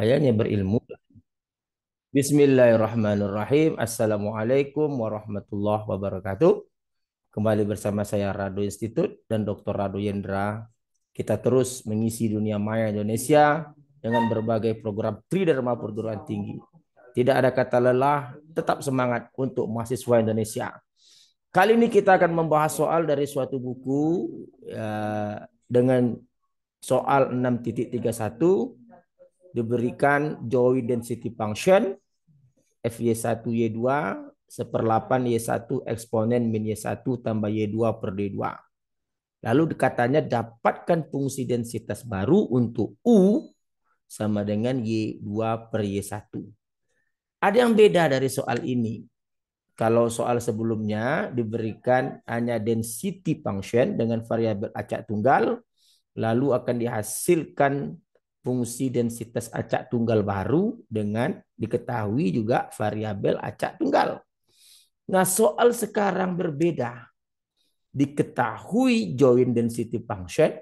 Ayahnya berilmu. Bismillahirrahmanirrahim. Assalamualaikum warahmatullahi wabarakatuh. Kembali bersama saya Radu Institute dan Dr. Radu Yendra. Kita terus mengisi dunia maya Indonesia dengan berbagai program Tridharma Perguruan Tinggi. Tidak ada kata lelah, tetap semangat untuk mahasiswa Indonesia. Kali ini kita akan membahas soal dari suatu buku ya, dengan soal 6.31 diberikan joint Density Function FY1 Y2 seperlapan Y1 eksponen min Y1 tambah Y2 per D2. Lalu katanya dapatkan fungsi densitas baru untuk U sama dengan Y2 per Y1. Ada yang beda dari soal ini. Kalau soal sebelumnya diberikan hanya density function dengan variabel acak tunggal, lalu akan dihasilkan fungsi densitas acak tunggal baru dengan diketahui juga variabel acak tunggal. Nah, soal sekarang berbeda. Diketahui joint density function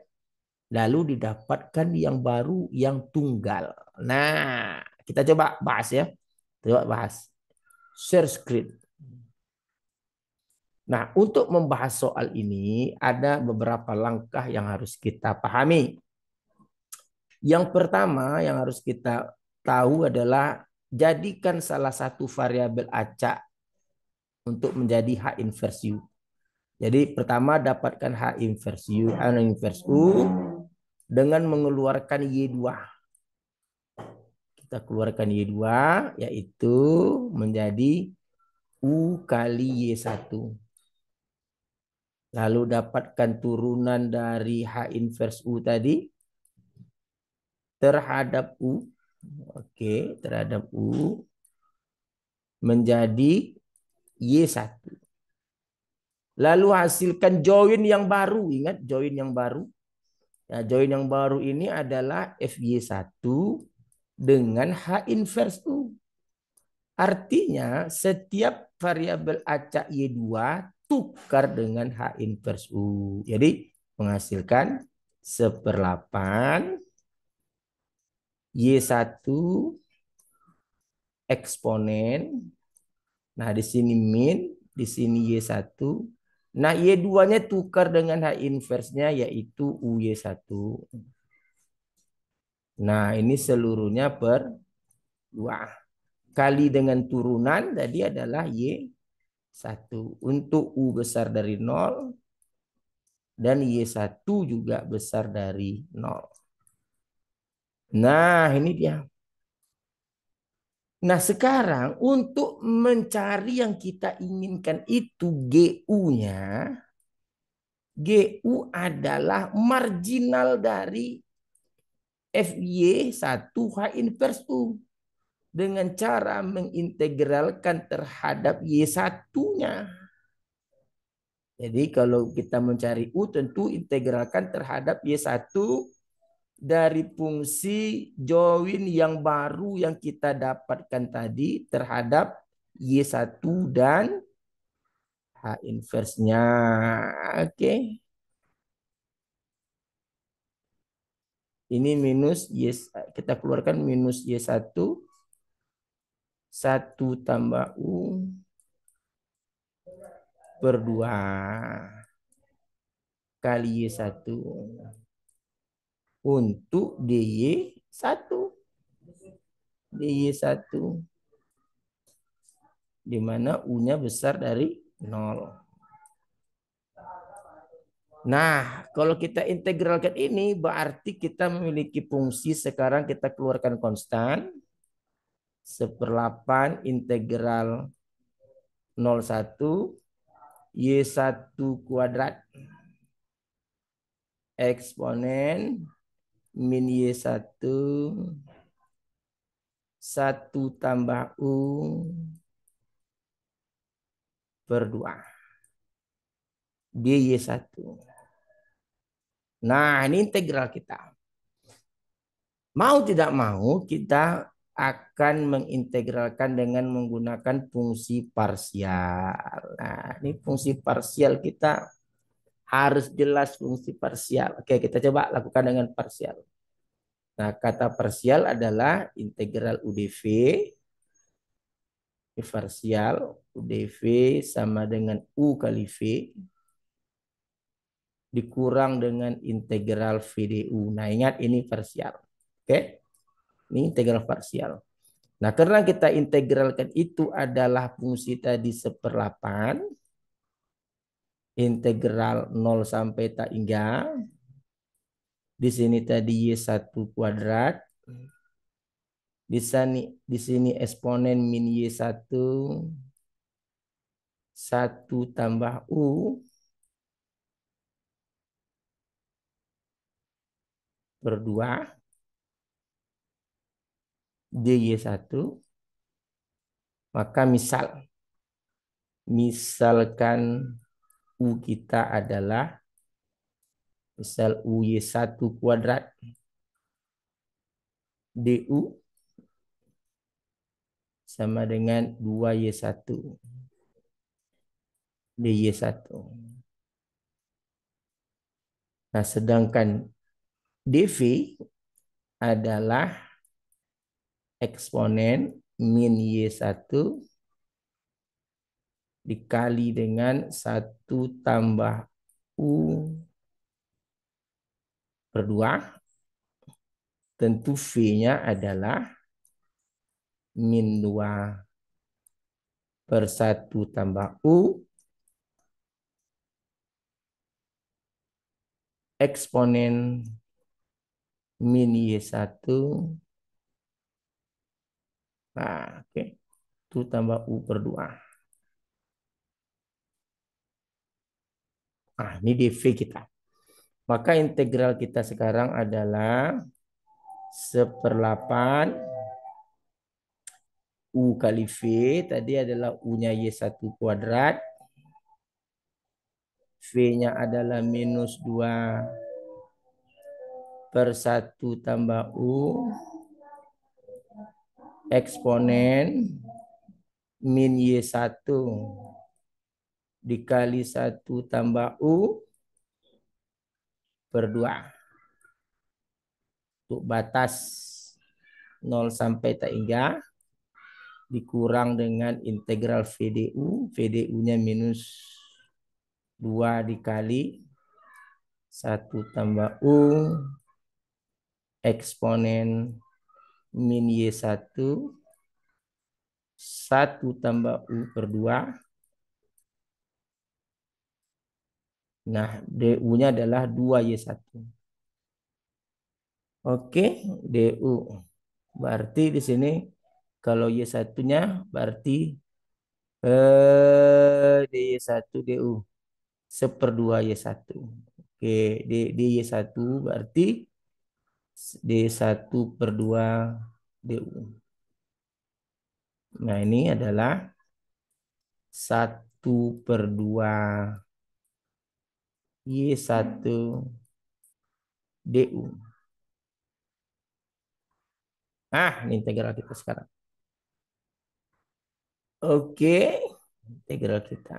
lalu didapatkan yang baru yang tunggal. Nah, kita coba bahas ya. Coba bahas. Share screen. Nah, untuk membahas soal ini ada beberapa langkah yang harus kita pahami. Yang pertama yang harus kita tahu adalah jadikan salah satu variabel acak untuk menjadi H inverse U. Jadi pertama dapatkan H inverse U, H inverse U dengan mengeluarkan Y2. Kita keluarkan Y2 yaitu menjadi U kali Y1. Lalu dapatkan turunan dari H inverse U tadi terhadap U. Oke, terhadap U menjadi Y1. Lalu hasilkan join yang baru. Ingat join yang baru. Nah, join yang baru ini adalah FY1 dengan H inverse U. Artinya setiap variabel acak Y2 tukar dengan H inverse U. Jadi menghasilkan seperlapan Y1 eksponen. Nah, di sini min, di sini Y1. Nah, Y2-nya tukar dengan H inverse-nya, yaitu UY1. Nah, ini seluruhnya per 2. Kali dengan turunan tadi adalah Y1. Untuk U besar dari 0 dan Y1 juga besar dari 0. Nah, ini dia. Nah, sekarang untuk mencari yang kita inginkan itu GU-nya, GU adalah marginal dari FY 1 H inverse U dengan cara mengintegralkan terhadap Y1-nya. Jadi kalau kita mencari U tentu integralkan terhadap Y1 dari fungsi join yang baru yang kita dapatkan tadi terhadap Y1 dan H inverse-nya. Oke. Okay. Ini minus Y, kita keluarkan minus Y1. 1 tambah U per 2 kali Y1 untuk DY1. DY1. Di mana U-nya besar dari 0. Nah, kalau kita integralkan ini berarti kita memiliki fungsi sekarang kita keluarkan konstan. 8 integral 01 Y1 kuadrat eksponen min Y1 satu tambah U berdua. 2 Y1. Nah ini integral kita. Mau tidak mau kita akan mengintegralkan dengan menggunakan fungsi parsial. Nah ini fungsi parsial kita harus jelas fungsi parsial. Oke, kita coba lakukan dengan parsial. Nah, kata parsial adalah integral UDV parsial UDV sama dengan U kali V dikurang dengan integral VDU. Nah, ingat ini parsial. Oke. Ini integral parsial. Nah, karena kita integralkan itu adalah fungsi tadi seperlapan integral 0 sampai tak hingga. Di sini tadi Y1 kuadrat. Di sini, di sini eksponen min Y1 1 tambah U per 2 DY1 maka misal misalkan U kita adalah misal y 1 kuadrat DU sama dengan 2Y1 DY1. Nah, sedangkan DV adalah eksponen min Y1 dikali dengan 1 tambah U per 2. Tentu V-nya adalah min 2 per 1 tambah U eksponen min Y1 nah, oke okay. itu tambah U per 2 Nah, ini DV kita. Maka integral kita sekarang adalah 8 U kali V. Tadi adalah U-nya Y1 kuadrat. V-nya adalah minus 2 per 1 tambah U eksponen min Y1 dikali satu tambah U per 2. Untuk batas nol sampai tak hingga dikurang dengan integral VDU. VDU-nya minus dua dikali satu tambah U eksponen min y satu satu tambah U per 2 Nah, DU-nya adalah 2Y1. Oke, DU. Berarti di sini kalau Y1-nya berarti eh DY1 DU seperdua Y1. Oke, D, DY1 berarti D1 per 2 DU. Nah, ini adalah 1 per 2 Y1 DU. Ah, ini integral kita sekarang. Oke, integral kita.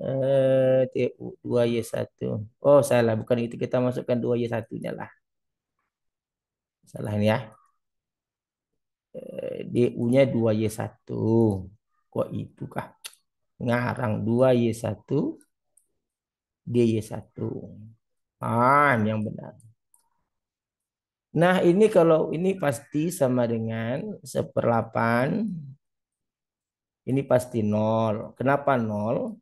Eh, 2Y1. Oh, salah. Bukan itu kita masukkan 2Y1-nya lah. Salah ini ya. Eh, DU-nya 2Y1. Kok itu kah? ngarang 2Y1, DY1. Ah, yang benar. Nah, ini kalau ini pasti sama dengan 8 Ini pasti nol. Kenapa nol?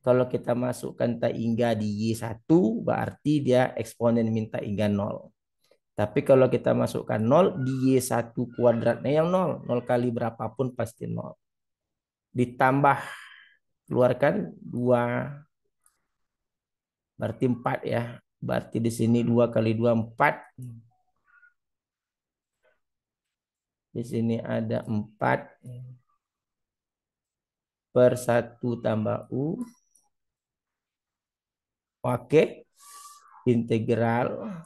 Kalau kita masukkan tak hingga di Y1, berarti dia eksponen minta hingga nol. Tapi kalau kita masukkan 0 di Y1 kuadratnya yang 0. 0 kali berapapun pasti 0. Ditambah keluarkan dua berarti empat ya berarti di sini dua kali dua empat di sini ada empat per satu tambah u oke integral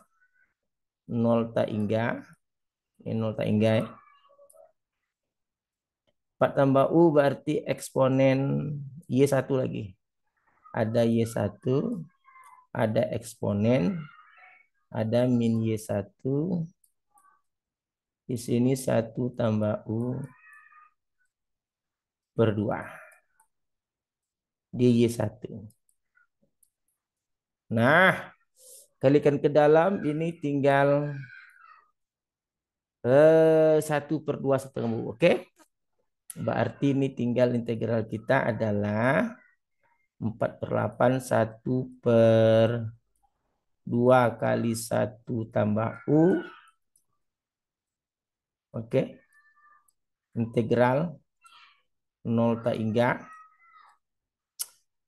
nol tak hingga ini nol tak hingga ya 4 tambah U berarti eksponen Y1 lagi. Ada Y1, ada eksponen, ada min Y1. Di sini 1 tambah U per 2. Di Y1. Nah, kalikan ke dalam ini tinggal eh, 1 per 2 setengah U. Oke? Okay? Berarti ini tinggal integral kita adalah 4 per 8, 1 per 2 kali 1 tambah U. Oke. Okay. Integral 0 tak hingga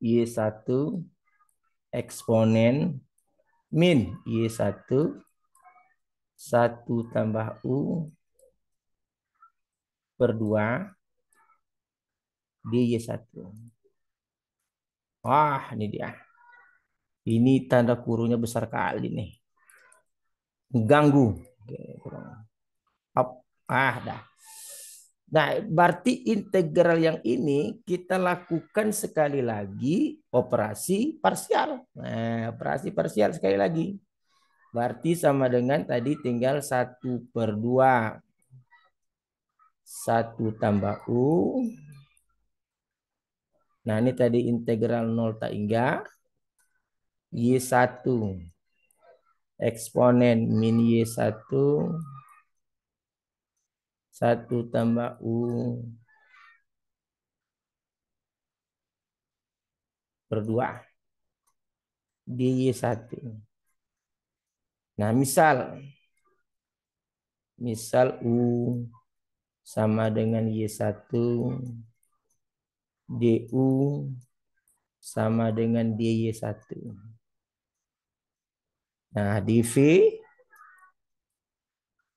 Y1 eksponen min Y1 1 tambah U per 2 Dy Y1. Wah, ini dia. Ini tanda kurunya besar kali nih. Ganggu. Ah, dah. Nah, berarti integral yang ini kita lakukan sekali lagi operasi parsial. Nah, operasi parsial sekali lagi. Berarti sama dengan tadi tinggal 1 per 2. 1 tambah U Nah, ini tadi integral 0 tak hingga Y1 eksponen min Y1 1 tambah U per 2 di Y1. Nah, misal misal U sama dengan Y1 DU sama dengan DY1. Nah, dV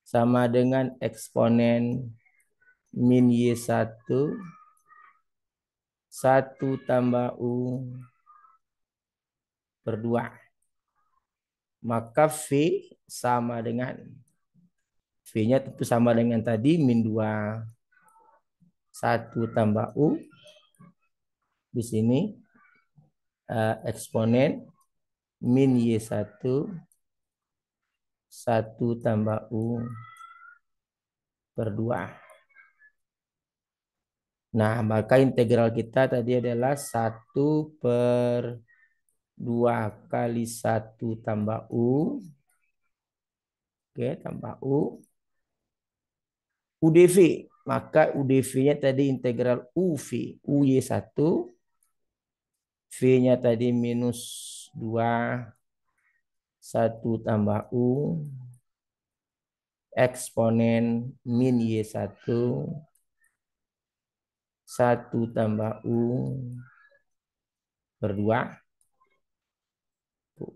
sama dengan eksponen min Y1 1 tambah U per 2. Maka V sama dengan V-nya tentu sama dengan tadi min 2 1 tambah U di sini uh, eksponen min Y1 1 tambah U per 2. Nah, maka integral kita tadi adalah 1 per 2 kali 1 tambah U. Oke, tambah U. UDV. Maka UDV-nya tadi integral UV. UY1 V-nya tadi minus 2, 1 tambah U, eksponen min Y1, 1 tambah U, per 2,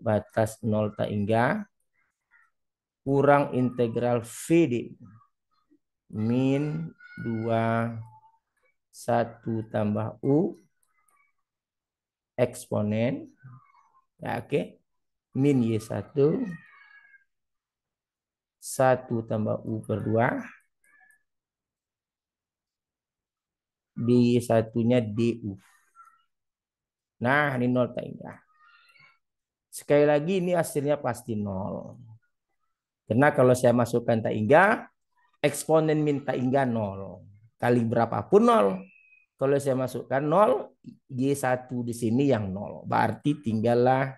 batas 0 tak hingga, kurang integral V di min 2, 1 tambah U, eksponen ya, oke okay. min Y1 1 tambah U per 2 di satunya DU nah ini nol tak ya. sekali lagi ini hasilnya pasti nol karena kalau saya masukkan tak hingga, eksponen minta tak nol kali berapapun nol kalau saya masukkan 0, Y1 di sini yang 0. Berarti tinggallah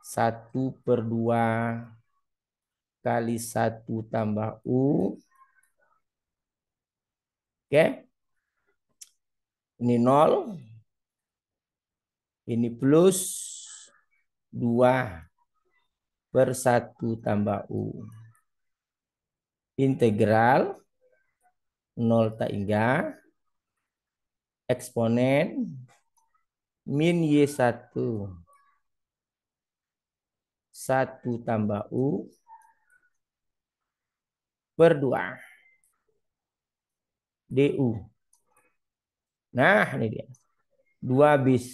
1 per 2 kali 1 tambah U. Oke. Ini 0. Ini plus 2 per 1 tambah U. Integral 0 tak hingga eksponen min Y1. 1 tambah U per 2. DU. Nah, ini dia. 2 bis.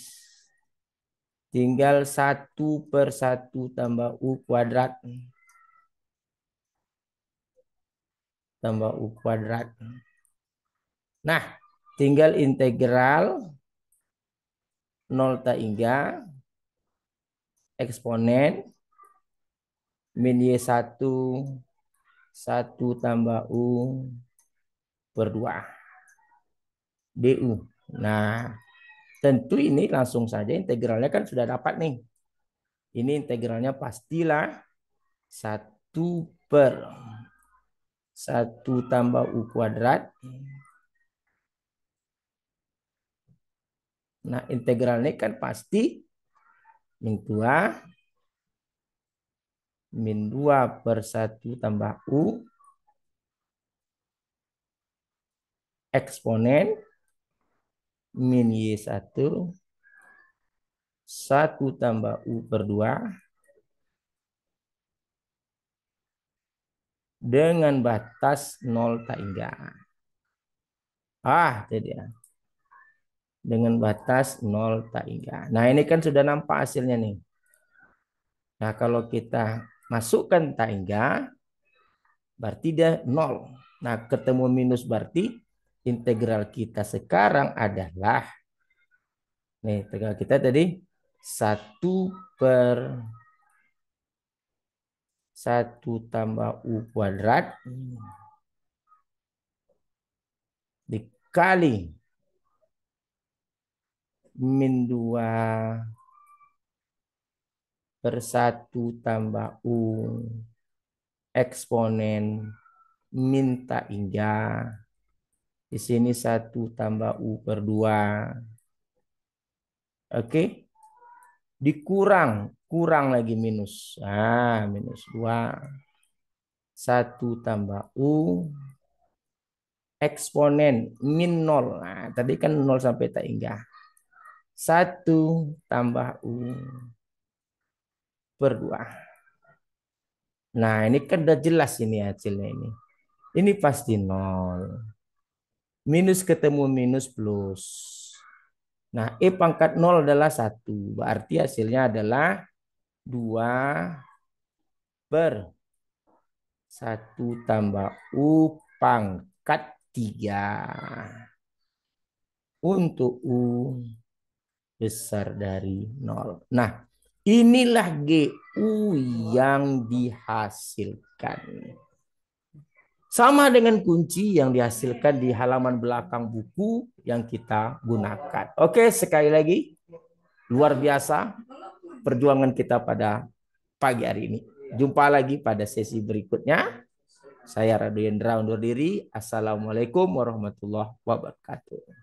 Tinggal 1 per 1 tambah U kuadrat. Tambah U kuadrat. Nah, Tinggal integral 0 hingga eksponen min Y1 1 tambah U per 2 DU. Nah, tentu ini langsung saja integralnya kan sudah dapat nih. Ini integralnya pastilah 1 per 1 tambah U kuadrat Nah, integral ini kan pasti min 2 min 2 per 1 tambah U eksponen min Y1 1 tambah U per 2 dengan batas 0 tak hingga. Ah, jadi ya dengan batas 0 hingga. Nah, ini kan sudah nampak hasilnya nih. Nah, kalau kita masukkan taiga berarti dia 0. Nah, ketemu minus berarti integral kita sekarang adalah nih, integral kita tadi 1 per 1 tambah U kuadrat dikali min dua, per tambah U eksponen minta hingga di sini satu tambah U per 2 oke okay? dikurang kurang lagi minus ah minus dua, satu tambah U eksponen min nol, Nah, tadi kan nol sampai tak hingga. Satu tambah U per dua. Nah, ini kan udah jelas ini hasilnya ini. Ini pasti nol. Minus ketemu minus plus. Nah, E pangkat nol adalah satu. Berarti hasilnya adalah dua per satu tambah U pangkat tiga Untuk U besar dari nol. Nah, inilah GU yang dihasilkan. Sama dengan kunci yang dihasilkan di halaman belakang buku yang kita gunakan. Oke, sekali lagi. Luar biasa perjuangan kita pada pagi hari ini. Jumpa lagi pada sesi berikutnya. Saya Radu Yendra undur diri. Assalamualaikum warahmatullahi wabarakatuh.